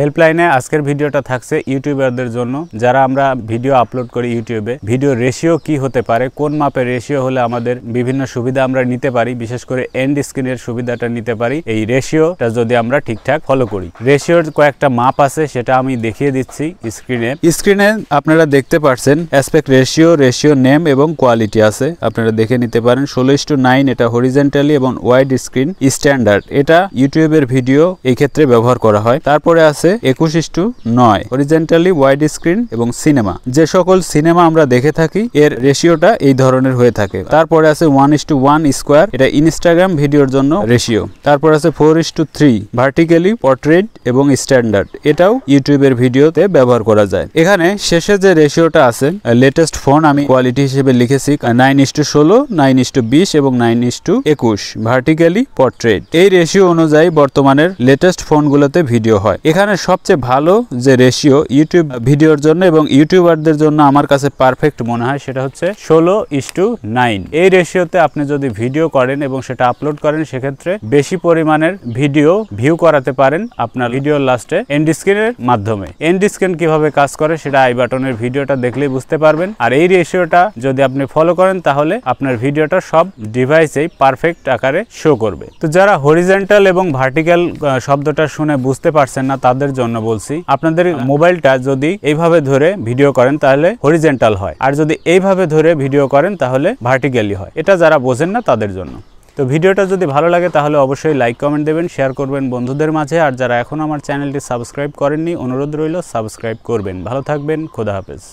হেল্পলাইনে আজকের ভিডিওটা থাকছে ইউটিউবারদের জন্য যারা আমরা ভিডিও আপলোড করি ইউটিউবে ভিডিও রেশিও কি হতে পারে কোন মাপের রেশিও হলে আমাদের বিভিন্ন সুবিধা আমরা নিতে পারি বিশেষ করে এন্ড স্ক্রিনের সুবিধাটা নিতে পারি এই রেশিওটা যদি আমরা ঠিকঠাক ফলো করি রেশিওর কয়েকটা মাপ আছে সেটা আমি দেখিয়ে দিচ্ছি স্ক্রিনে স্ক্রিনে আপনারা দেখতে পাচ্ছেন অ্যাসপেক্ট রেশিও রেশিও নেম এবং কোয়ালিটি আছে আপনারা দেখে নিতে পারেন ষোলো টু নাইন এটা হরিজেন্টালি এবং ওয়াইড স্ক্রিন স্ট্যান্ডার্ড এটা ইউটিউবের ভিডিও এই ক্ষেত্রে ব্যবহার করা হয় তারপরে আছে হচ্ছে একুশ ইস্টু নয় অরিজেন্টালি ওয়াইড স্ক্রিন এবং সিনেমা যে সকল সিনেমা আমরা দেখে থাকি এর রেশিওটা এই ধরনের হয়ে থাকে তারপরে আছে ওয়ান ইস্টু ওয়ান স্কোয়ার এটা ইনস্টাগ্রাম ভিডিওর জন্য রেশিও তারপর আছে four is to three vertically portrait এবং স্ট্যান্ডার্ড এটাও ইউটিউবের ভিডিওতে ব্যবহার করা যায় এখানে শেষে যে রেশিওটা আছে লেটেস্ট ফোন আমি কোয়ালিটি হিসেবে লিখেছি নাইন ইস্টু ষোলো নাইন ইস্টু বিশ এবং নাইন ইস্টু একুশ ভার্টিক্যালি পোর্ট্রেট এই রেশিও অনুযায়ী বর্তমানের লেটেস্ট ফোনগুলোতে ভিডিও হয় এখানে এখানে সবচেয়ে ভালো যে রেশিও ইউটিউব ভিডিওর জন্য এবং ইউটিউবারদের জন্য আমার কাছে পারফেক্ট মনে হয় সেটা হচ্ছে ষোলো ইস টু নাইন এই রেশিওতে আপনি যদি ভিডিও করেন এবং সেটা আপলোড করেন সেক্ষেত্রে বেশি পরিমাণের ভিডিও ভিউ করাতে পারেন আপনার ভিডিওর লাস্টে এন্ড স্ক্রিনের মাধ্যমে এন্ড স্ক্রিন কিভাবে কাজ করে সেটা আই বাটনের ভিডিওটা দেখলেই বুঝতে পারবেন আর এই রেশিওটা যদি আপনি ফলো করেন তাহলে আপনার ভিডিওটা সব ডিভাইসেই পারফেক্ট আকারে শো করবে তো যারা হরিজেন্টাল এবং ভার্টিক্যাল শব্দটা শুনে বুঝতে পারছেন না তাদের আপনাদের জন্য বলছি আপনাদের মোবাইলটা যদি এইভাবে ধরে ভিডিও করেন তাহলে হরিজেন্টাল হয় আর যদি এইভাবে ধরে ভিডিও করেন তাহলে ভার্টিক্যালি হয় এটা যারা বোঝেন না তাদের জন্য তো ভিডিওটা যদি ভালো লাগে তাহলে অবশ্যই লাইক কমেন্ট দেবেন শেয়ার করবেন বন্ধুদের মাঝে আর যারা এখন আমার চ্যানেলটি সাবস্ক্রাইব করেননি অনুরোধ রইল সাবস্ক্রাইব করবেন ভালো থাকবেন খোদা হাফেজ